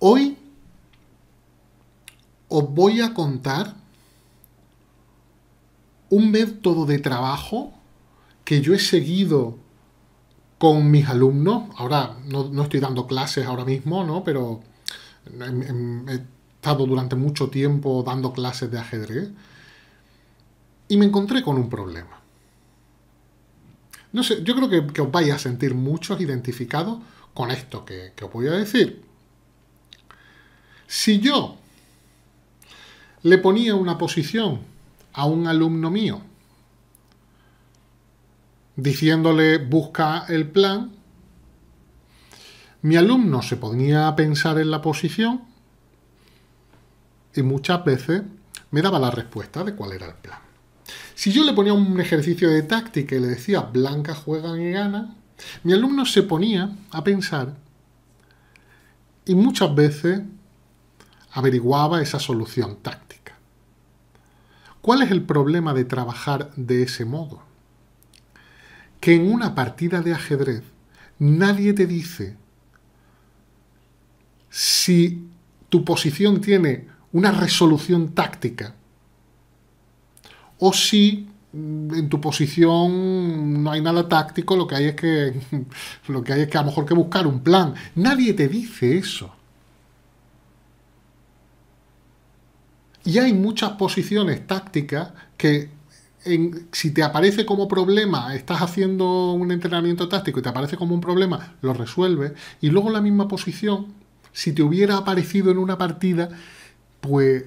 Hoy os voy a contar un método de trabajo que yo he seguido con mis alumnos. Ahora no, estoy dando clases ahora mismo, ¿no? Pero em, em, he estado durante mucho tiempo dando clases de ajedrez. Y me encontré con un problema. No sé, yo creo que, os vais a sentir muchos identificados con esto que os voy a decir. Si yo le ponía una posición a un alumno mío diciéndole busca el plan, mi alumno se ponía a pensar en la posición y muchas veces me daba la respuesta de cuál era el plan. Si yo le ponía un ejercicio de táctica y le decía blanca juegan y gana, mi alumno se ponía a pensar y muchas veces averiguaba esa solución táctica. ¿Cuál es el problema de trabajar de ese modo? Que en una partida de ajedrez nadie te dice si tu posición tiene una resolución táctica o si mm, en tu posición no hay nada táctico, lo que hay es que lo que hay es que a lo mejor que buscar un plan. Nadie te dice eso. Y hay muchas posiciones tácticas que en, si te aparece como problema, estás haciendo un entrenamiento táctico y te aparece como un problema, lo resuelves. Y luego la misma posición, si te hubiera aparecido en una partida, pues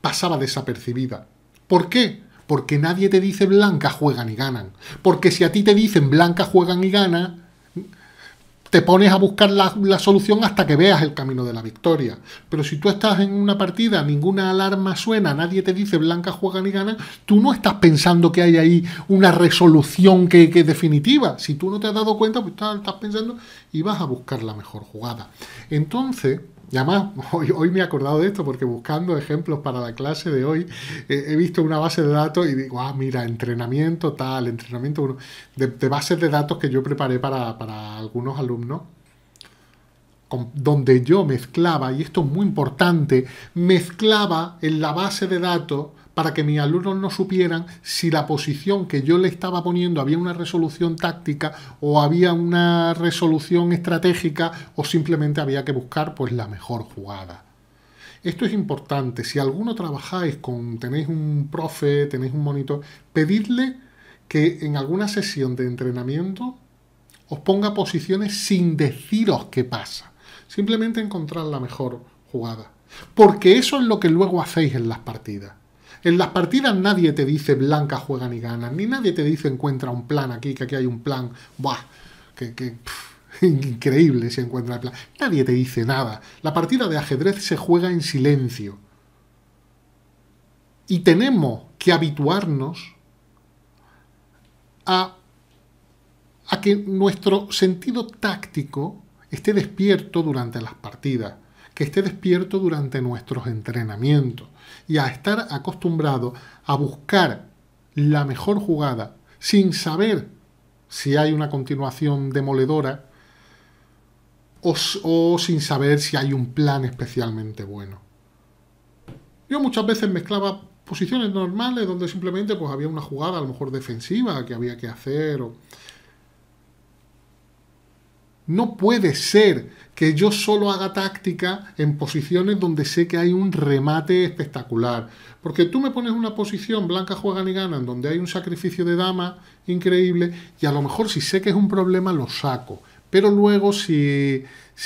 pasaba desapercibida. ¿Por qué? Porque nadie te dice blanca juegan y ganan. Porque si a ti te dicen blanca juegan y ganan, te pones a buscar la, solución hasta que veas el camino de la victoria. Pero si tú estás en una partida, ninguna alarma suena, nadie te dice blanca juega ni gana, tú no estás pensando que hay ahí una resolución que, es definitiva. Si tú no te has dado cuenta, pues estás pensando y vas a buscar la mejor jugada. Entonces, y además, hoy, hoy me he acordado de esto porque buscando ejemplos para la clase de hoy, he visto una base de datos y digo, ah, mira, entrenamiento tal, entrenamiento de, bases de datos que yo preparé para, para algunos alumnos donde yo mezclaba, y esto es muy importante, mezclaba en la base de datos para que mis alumnos no supieran si la posición que yo le estaba poniendo había una resolución táctica o había una resolución estratégica o simplemente había que buscar pues la mejor jugada. Esto es importante. Si alguno trabajáis con, tenéis un profe, tenéis un monitor, pedidle que en alguna sesión de entrenamiento os ponga posiciones sin deciros qué pasa. Simplemente encontrar la mejor jugada. Porque eso es lo que luego hacéis en las partidas. En las partidas nadie te dice blanca juega ni gana, ni nadie te dice encuentra un plan aquí, que aquí hay un plan, ¡buah! Que, increíble se encuentra el plan. Nadie te dice nada. La partida de ajedrez se juega en silencio. Y tenemos que habituarnos a que nuestro sentido táctico esté despierto durante las partidas que esté despierto durante nuestros entrenamientos y a estar acostumbrado a buscar la mejor jugada sin saber si hay una continuación demoledora o, sin saber si hay un plan especialmente bueno. Yo muchas veces mezclaba posiciones normales donde simplemente pues había una jugada a lo mejor defensiva que había que hacer o no puede ser que yo solo haga táctica en posiciones donde sé que hay un remate espectacular. Porque tú me pones una posición, blanca juega y gana, en donde hay un sacrificio de dama increíble, y a lo mejor si sé que es un problema lo saco. Pero luego si,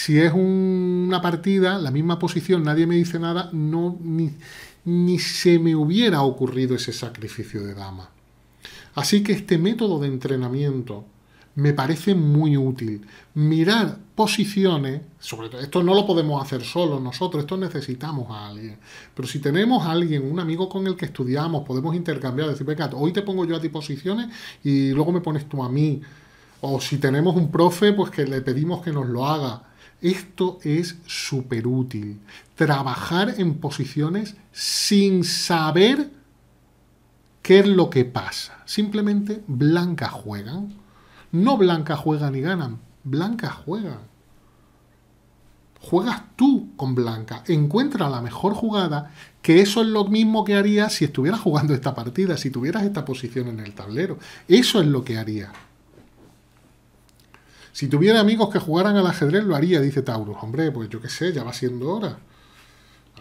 es una partida, la misma posición, nadie me dice nada, ni se me hubiera ocurrido ese sacrificio de dama. Así que este método de entrenamiento me parece muy útil. Mirar posiciones, sobre todo, esto no lo podemos hacer solo nosotros, esto necesitamos a alguien. Pero si tenemos a alguien, un amigo con el que estudiamos, podemos intercambiar, decir, venga, hoy te pongo yo a ti posiciones y luego me pones tú a mí. O si tenemos un profe, pues que le pedimos que nos lo haga. Esto es súper útil. Trabajar en posiciones sin saber qué es lo que pasa. Simplemente blancas juegan. No Blanca juega ni ganan. Blanca juega. Juegas tú con Blanca. Encuentra la mejor jugada, que eso es lo mismo que haría si estuvieras jugando esta partida, si tuvieras esta posición en el tablero. Eso es lo que haría. Si tuviera amigos que jugaran al ajedrez, lo haría, dice Taurus. Hombre, pues yo qué sé, ya va siendo hora.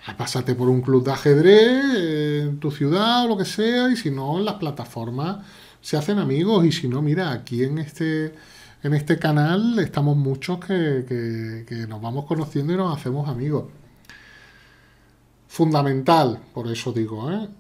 Ah, pásate por un club de ajedrez eh, en tu ciudad o lo que sea, y si no, en las plataformas se hacen amigos y si no, mira, aquí en este, en este canal estamos muchos que, que, que nos vamos conociendo y nos hacemos amigos. Fundamental, por eso digo, ¿eh?